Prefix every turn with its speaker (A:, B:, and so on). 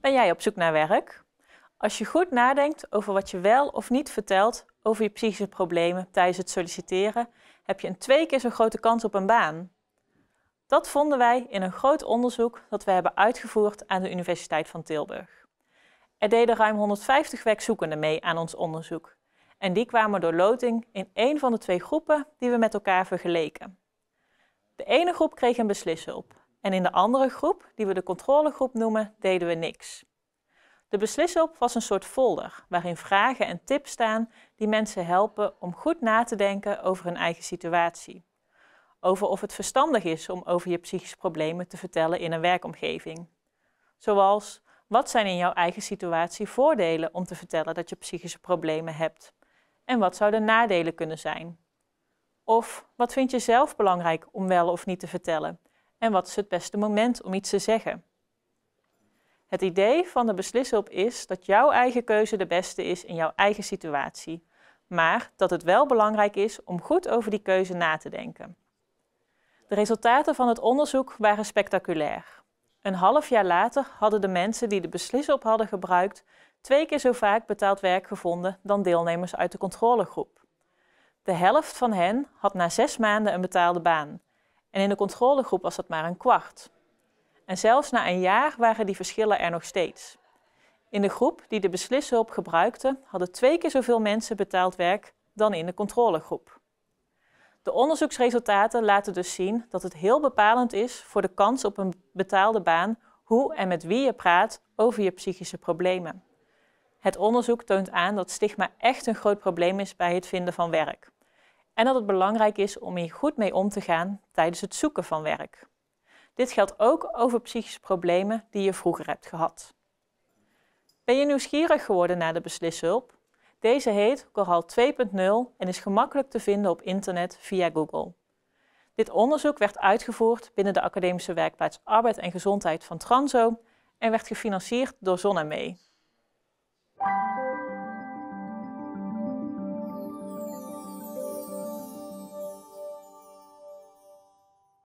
A: Ben jij op zoek naar werk? Als je goed nadenkt over wat je wel of niet vertelt over je psychische problemen tijdens het solliciteren, heb je een twee keer zo grote kans op een baan. Dat vonden wij in een groot onderzoek dat we hebben uitgevoerd aan de Universiteit van Tilburg. Er deden ruim 150 werkzoekenden mee aan ons onderzoek. En die kwamen door loting in één van de twee groepen die we met elkaar vergeleken. De ene groep kreeg een op. En in de andere groep, die we de controlegroep noemen, deden we niks. De beslisop was een soort folder waarin vragen en tips staan die mensen helpen om goed na te denken over hun eigen situatie. Over of het verstandig is om over je psychische problemen te vertellen in een werkomgeving. Zoals, wat zijn in jouw eigen situatie voordelen om te vertellen dat je psychische problemen hebt? En wat zouden nadelen kunnen zijn? Of, wat vind je zelf belangrijk om wel of niet te vertellen? en wat is het beste moment om iets te zeggen. Het idee van de beslishulp is dat jouw eigen keuze de beste is in jouw eigen situatie, maar dat het wel belangrijk is om goed over die keuze na te denken. De resultaten van het onderzoek waren spectaculair. Een half jaar later hadden de mensen die de beslishulp hadden gebruikt twee keer zo vaak betaald werk gevonden dan deelnemers uit de controlegroep. De helft van hen had na zes maanden een betaalde baan, en in de controlegroep was dat maar een kwart. En zelfs na een jaar waren die verschillen er nog steeds. In de groep die de beslishulp gebruikte, hadden twee keer zoveel mensen betaald werk dan in de controlegroep. De onderzoeksresultaten laten dus zien dat het heel bepalend is voor de kans op een betaalde baan hoe en met wie je praat over je psychische problemen. Het onderzoek toont aan dat stigma echt een groot probleem is bij het vinden van werk en dat het belangrijk is om hier goed mee om te gaan tijdens het zoeken van werk. Dit geldt ook over psychische problemen die je vroeger hebt gehad. Ben je nieuwsgierig geworden naar de beslishulp? Deze heet Coral 2.0 en is gemakkelijk te vinden op internet via Google. Dit onderzoek werd uitgevoerd binnen de academische werkplaats Arbeid en Gezondheid van Transo en werd gefinancierd door Zonnemee,